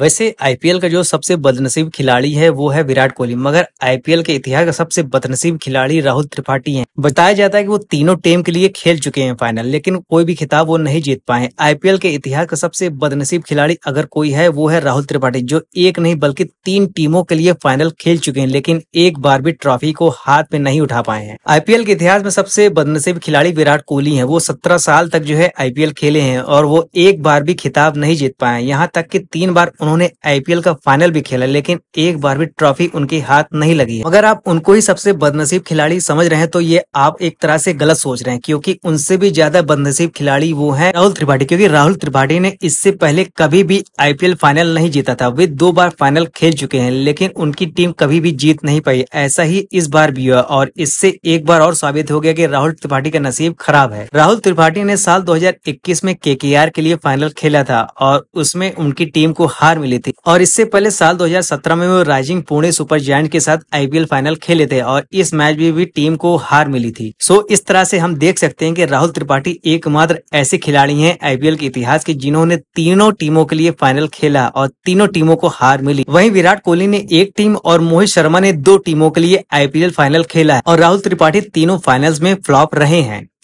वैसे आईपीएल का जो सबसे बदनसीब खिलाड़ी है वो है विराट कोहली मगर आईपीएल के इतिहास का सबसे बदनसीब खिलाड़ी राहुल त्रिपाठी हैं। बताया जाता है कि वो तीनों टीम के लिए खेल चुके हैं फाइनल लेकिन कोई भी खिताब वो नहीं जीत पाए आईपीएल के इतिहास का सबसे बदनसीब खिलाड़ी अगर कोई है वो है राहुल त्रिपाठी जो एक नहीं बल्कि तीन टीमों के लिए फाइनल खेल चुके हैं लेकिन एक बार भी ट्रॉफी को हाथ में नहीं उठा पाए हैं आईपीएल के इतिहास में सबसे बदनसीब खिलाड़ी विराट कोहली है वो सत्रह साल तक जो है आईपीएल खेले हैं और वो एक बार भी खिताब नहीं जीत पाए यहाँ तक की तीन बार उन्होंने आईपीएल का फाइनल भी खेला लेकिन एक बार भी ट्रॉफी उनके हाथ नहीं लगी अगर आप उनको ही सबसे बदनसीब खिलाड़ी समझ रहे हैं तो ये आप एक तरह से गलत सोच रहे हैं क्योंकि उनसे भी ज्यादा बदनसीब खिलाड़ी वो है राहुल त्रिपाठी क्योंकि राहुल त्रिपाठी ने इससे पहले कभी भी आईपीएल फाइनल नहीं जीता था वे दो बार फाइनल खेल चुके हैं लेकिन उनकी टीम कभी भी जीत नहीं पाई ऐसा ही इस बार भी हुआ और इससे एक बार और साबित हो गया कि राहुल त्रिपाठी का नसीब खराब है राहुल त्रिपाठी ने साल 2021 में केकेआर के लिए फाइनल खेला था और उसमें उनकी टीम को हार हार मिली थी और इससे पहले साल 2017 में वो राइजिंग पुणे सुपर जैंट के साथ आईपीएल फाइनल खेले थे और इस मैच में भी टीम को हार मिली थी सो इस तरह ऐसी हम देख सकते हैं की राहुल त्रिपाठी एकमात्र ऐसे खिलाड़ी है आई के इतिहास के जिन्होंने तीनों टीमों के लिए फाइनल खेला और तीनों टीमों को हार मिली वही विराट कोहली ने एक टीम और मोहित शर्मा ने दो टीमों के लिए आईपीएल फाइनल खेला और राहुल त्रिपाठी तीनों फाइनल्स में फ्लॉप रहे हैं